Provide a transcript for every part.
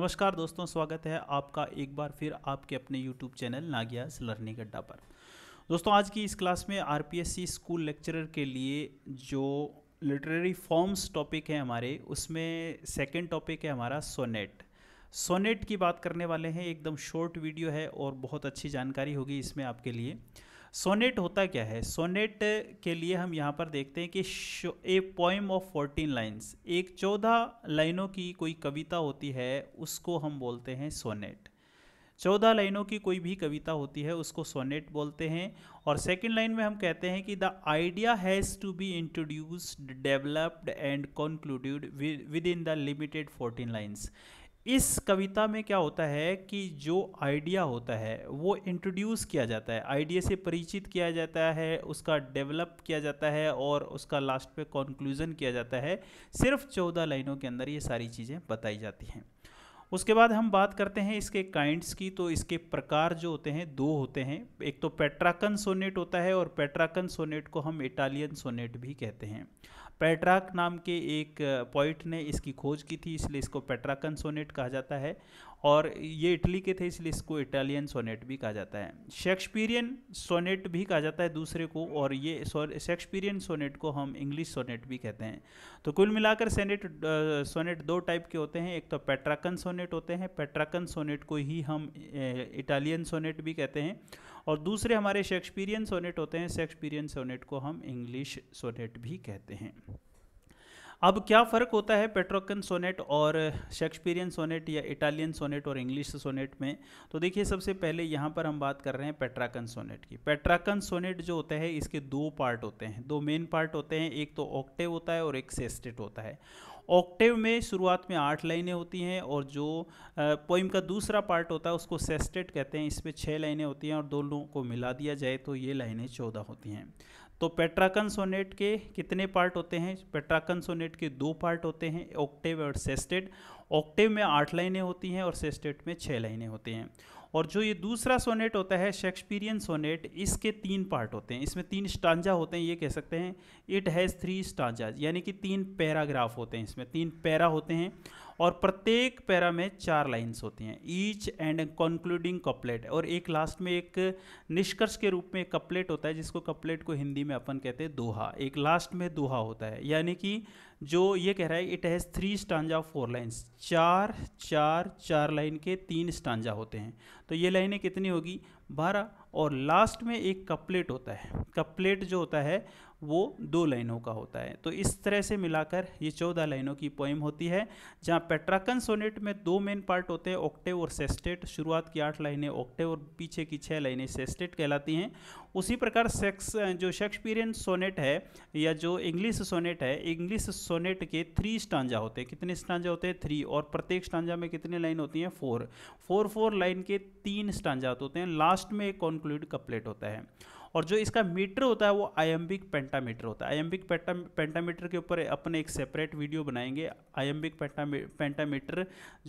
नमस्कार दोस्तों स्वागत है आपका एक बार फिर आपके अपने YouTube चैनल नागियाज लर्निंग अड्डा पर दोस्तों आज की इस क्लास में आर स्कूल लेक्चरर के लिए जो लिटरेरी फॉर्म्स टॉपिक है हमारे उसमें सेकंड टॉपिक है हमारा सोनेट सोनेट की बात करने वाले हैं एकदम शॉर्ट वीडियो है और बहुत अच्छी जानकारी होगी इसमें आपके लिए सोनेट होता क्या है सोनेट के लिए हम यहाँ पर देखते हैं कि a poem of fourteen lines एक चौदह लाइनों की कोई कविता होती है उसको हम बोलते हैं सोनेट चौदह लाइनों की कोई भी कविता होती है उसको सोनेट बोलते हैं और सेकंड लाइन में हम कहते हैं कि the idea has to be introduced developed and concluded within the limited fourteen lines इस कविता में क्या होता है कि जो आइडिया होता है वो इंट्रोड्यूस किया जाता है आइडिया से परिचित किया जाता है उसका डेवलप किया जाता है और उसका लास्ट पे कॉन्क्लूजन किया जाता है सिर्फ चौदह लाइनों के अंदर ये सारी चीज़ें बताई जाती हैं उसके बाद हम बात करते हैं इसके काइंड्स की तो इसके प्रकार जो होते हैं दो होते हैं एक तो पेट्राकन सोनेट होता है और पेट्राकन सोनेट को हम इटालियन सोनेट भी कहते हैं पेट्राक नाम के एक पॉइंट ने इसकी खोज की थी इसलिए इसको पेट्राकन सोनेट कहा जाता है और ये इटली के थे इसलिए इसको इटालियन सोनेट भी कहा जाता है शेक्सपियरियन सोनेट भी कहा जाता है दूसरे को और ये शेक्सपियरियन सोनेट को हम इंग्लिश सोनेट भी कहते हैं तो कुल मिलाकर सेनेट सोनेट दो टाइप के होते हैं एक तो पेट्राकन सोनेट होते हैं पेट्राकन सोनेट को ही हम इटालियन सोनेट भी कहते हैं और दूसरे हमारे शेक्सपीरियन सोनेट होते हैं शेक्सपीरियन सोनेट को हम इंग्लिश सोनेट भी कहते हैं अब क्या फ़र्क होता है पेट्रोकन सोनेट और शेक्सपीरियन सोनेट या इटालियन सोनेट और इंग्लिश सोनेट में तो देखिए सबसे पहले यहाँ पर हम बात कर रहे हैं पेट्राकन सोनेट की पेट्राकन सोनेट जो होता है इसके दो पार्ट होते हैं दो मेन पार्ट होते हैं एक तो ऑक्टेव होता है और एक सेस्टेट होता है ऑक्टेव में शुरुआत में आठ लाइनें होती हैं और जो पोइम का दूसरा पार्ट होता है उसको सेस्टेट कहते हैं इसमें छः लाइनें होती हैं और दोनों को मिला दिया जाए तो ये लाइनें चौदह होती हैं तो पेट्राकन सोनेट के कितने पार्ट होते हैं पेट्राकन सोनेट के दो पार्ट होते हैं ऑक्टेव और सेस्टेड ऑक्टेव में आठ लाइनें होती हैं और सेस्टेड में छः लाइनें होती हैं और जो ये दूसरा सोनेट होता है शेक्सपीरियन सोनेट इसके तीन पार्ट होते हैं इसमें तीन स्टांजा होते हैं ये कह सकते हैं इट हैज़ थ्री स्टांजा यानी कि तीन पैराग्राफ होते हैं इसमें तीन पैरा होते हैं और प्रत्येक पैरा में चार लाइन्स होती हैं ईच एंड कंक्लूडिंग कपलेट और एक लास्ट में एक निष्कर्ष के रूप में एक कपलेट होता है जिसको कपलेट को हिंदी में अपन कहते हैं दोहा एक लास्ट में दोहा होता है यानी कि जो ये कह रहा है it has three stanza four lines चार चार चार लाइन के तीन स्टांजा होते हैं तो ये लाइनें कितनी होगी बारह और लास्ट में एक कपलेट होता है कपलेट जो होता है वो दो लाइनों का होता है तो इस तरह से मिलाकर ये चौदह लाइनों की पोइम होती है जहाँ पेट्राकन सोनेट में दो मेन पार्ट होते हैं ऑक्टेव और सेस्टेट शुरुआत की आठ लाइनें ऑक्टेव और पीछे की छः लाइनें सेस्टेट कहलाती हैं उसी प्रकार सेक्स जो शेक्सपियरियन सोनेट है या जो इंग्लिश सोनेट है इंग्लिश सोनेट के थ्री स्टांजा होते हैं कितने स्टांजा होते हैं थ्री और प्रत्येक स्टांजा में कितने लाइन होती हैं फोर फोर फोर लाइन के तीन स्टांजात होते हैं लास्ट में एक कॉन्क्लूड कपलेट होता है और जो इसका मीटर होता है वो आयम्बिक पेंटामीटर होता है आयम्बिक पेंटामीटर के ऊपर अपने एक सेपरेट वीडियो बनाएंगे आयम्बिक पेंटामीटर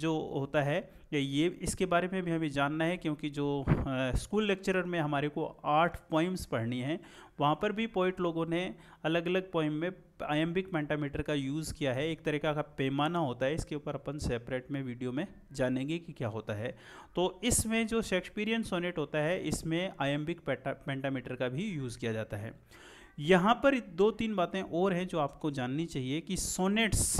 जो होता है ये इसके बारे में भी हमें जानना है क्योंकि जो स्कूल लेक्चरर में हमारे को आठ पोइम्स पढ़नी है वहाँ पर भी पोइट लोगों ने अलग अलग पोइम में आयम्बिक पेंटामीटर का यूज़ किया है एक तरीका का पैमाना होता है इसके ऊपर अपन सेपरेट में वीडियो में जानेंगे कि क्या होता है तो इसमें जो शेक्सपियरियन सोनेट होता है इसमें आयम्बिक पेंटामीटर का भी यूज़ किया जाता है यहाँ पर दो तीन बातें और हैं जो आपको जाननी चाहिए कि सोनेट्स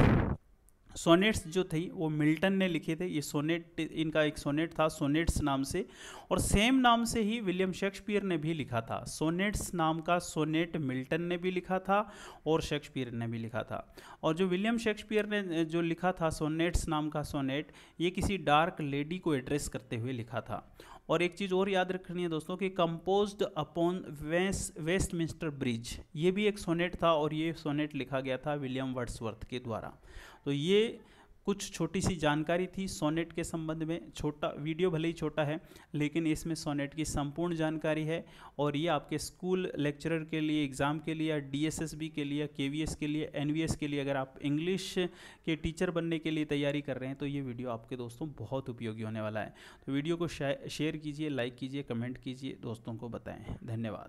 सोनेट्स जो थी वो मिल्टन ने लिखे थे ये सोनेट इनका एक सोनेट था सोनेट्स नाम से और सेम नाम से ही विलियम शेक्सपियर ने भी लिखा था सोनेट्स नाम का सोनेट मिल्टन ने भी लिखा था और शेक्सपियर ने भी लिखा था और जो विलियम शेक्सपियर ने जो लिखा था सोनेट्स नाम का सोनेट ये किसी डार्क लेडी को एड्रेस करते हुए लिखा था और एक चीज़ और याद रखनी है दोस्तों कि compose upon west Westminster bridge ये भी एक सोनेट था और ये सोनेट लिखा गया था विलियम वर्ड्सवर्थ के द्वारा तो ये कुछ छोटी सी जानकारी थी सोनेट के संबंध में छोटा वीडियो भले ही छोटा है लेकिन इसमें सोनेट की संपूर्ण जानकारी है और ये आपके स्कूल लेक्चरर के लिए एग्ज़ाम के लिए डीएसएसबी के लिए केवीएस के लिए एनवीएस के लिए अगर आप इंग्लिश के टीचर बनने के लिए तैयारी कर रहे हैं तो ये वीडियो आपके दोस्तों बहुत उपयोगी होने वाला है तो वीडियो को शेयर कीजिए लाइक कीजिए कमेंट कीजिए दोस्तों को बताएँ धन्यवाद